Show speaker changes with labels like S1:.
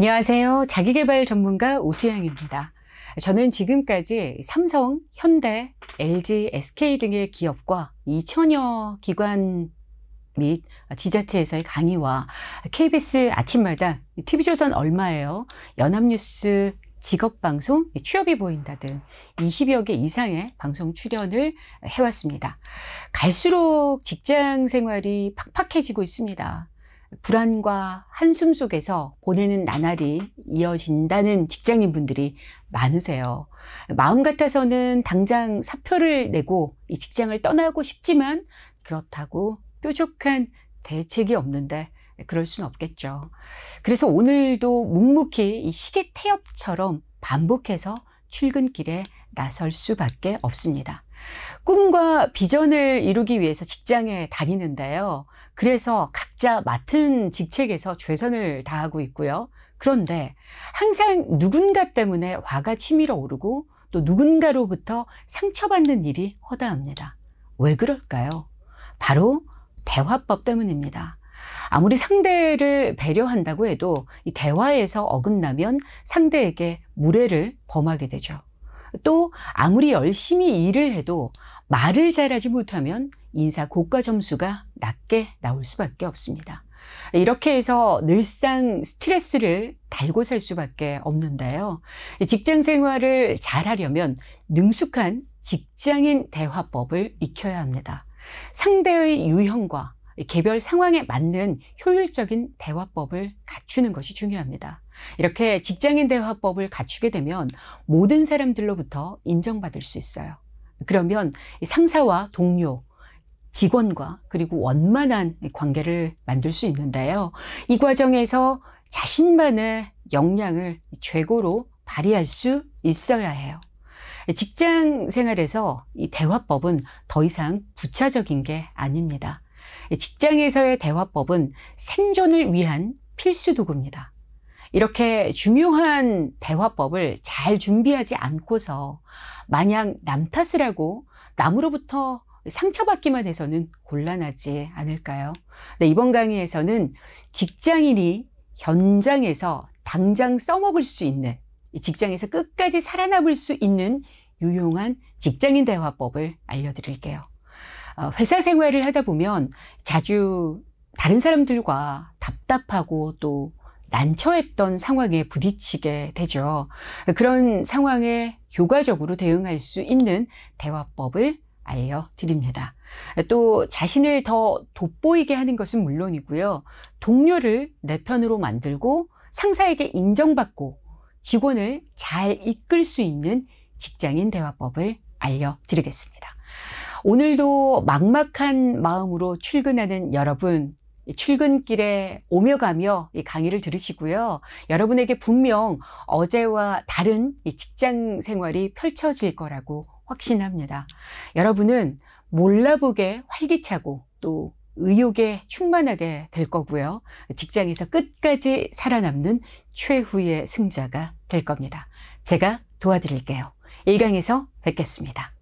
S1: 안녕하세요. 자기개발 전문가 오수영입니다. 저는 지금까지 삼성, 현대, LG, SK 등의 기업과 2천여 기관 및 지자체에서의 강의와 KBS 아침마다 TV조선 얼마예요? 연합뉴스 직업방송, 취업이 보인다 등 20여 개 이상의 방송 출연을 해왔습니다. 갈수록 직장 생활이 팍팍해지고 있습니다. 불안과 한숨 속에서 보내는 나날이 이어진다는 직장인 분들이 많으세요. 마음 같아서는 당장 사표를 내고 이 직장을 떠나고 싶지만 그렇다고 뾰족한 대책이 없는데 그럴 수는 없겠죠. 그래서 오늘도 묵묵히 이 시계 태엽처럼 반복해서 출근길에 나설 수밖에 없습니다. 꿈과 비전을 이루기 위해서 직장에 다니는데요. 그래서 각자 맡은 직책에서 최선을 다하고 있고요. 그런데 항상 누군가 때문에 화가 치밀어 오르고 또 누군가로부터 상처받는 일이 허다합니다. 왜 그럴까요? 바로 대화법 때문입니다. 아무리 상대를 배려한다고 해도 이 대화에서 어긋나면 상대에게 무례를 범하게 되죠. 또 아무리 열심히 일을 해도 말을 잘하지 못하면 인사 고과 점수가 낮게 나올 수밖에 없습니다. 이렇게 해서 늘상 스트레스를 달고 살 수밖에 없는데요. 직장 생활을 잘하려면 능숙한 직장인 대화법을 익혀야 합니다. 상대의 유형과 개별 상황에 맞는 효율적인 대화법을 갖추는 것이 중요합니다. 이렇게 직장인 대화법을 갖추게 되면 모든 사람들로부터 인정받을 수 있어요. 그러면 상사와 동료, 직원과 그리고 원만한 관계를 만들 수 있는데요. 이 과정에서 자신만의 역량을 최고로 발휘할 수 있어야 해요. 직장 생활에서 이 대화법은 더 이상 부차적인 게 아닙니다. 직장에서의 대화법은 생존을 위한 필수 도구입니다. 이렇게 중요한 대화법을 잘 준비하지 않고서 마냥 남 탓을 하고 남으로부터 상처받기만 해서는 곤란하지 않을까요? 네, 이번 강의에서는 직장인이 현장에서 당장 써먹을 수 있는 직장에서 끝까지 살아남을 수 있는 유용한 직장인 대화법을 알려드릴게요. 어, 회사 생활을 하다 보면 자주 다른 사람들과 답답하고 또 난처했던 상황에 부딪히게 되죠. 그런 상황에 효과적으로 대응할 수 있는 대화법을 알려드립니다. 또 자신을 더 돋보이게 하는 것은 물론이고요. 동료를 내 편으로 만들고 상사에게 인정받고 직원을 잘 이끌 수 있는 직장인 대화법을 알려드리겠습니다. 오늘도 막막한 마음으로 출근하는 여러분, 출근길에 오며 가며 이 강의를 들으시고요. 여러분에게 분명 어제와 다른 이 직장 생활이 펼쳐질 거라고 확신합니다. 여러분은 몰라보게 활기차고 또 의욕에 충만하게 될 거고요. 직장에서 끝까지 살아남는 최후의 승자가 될 겁니다. 제가 도와드릴게요. 1강에서 뵙겠습니다.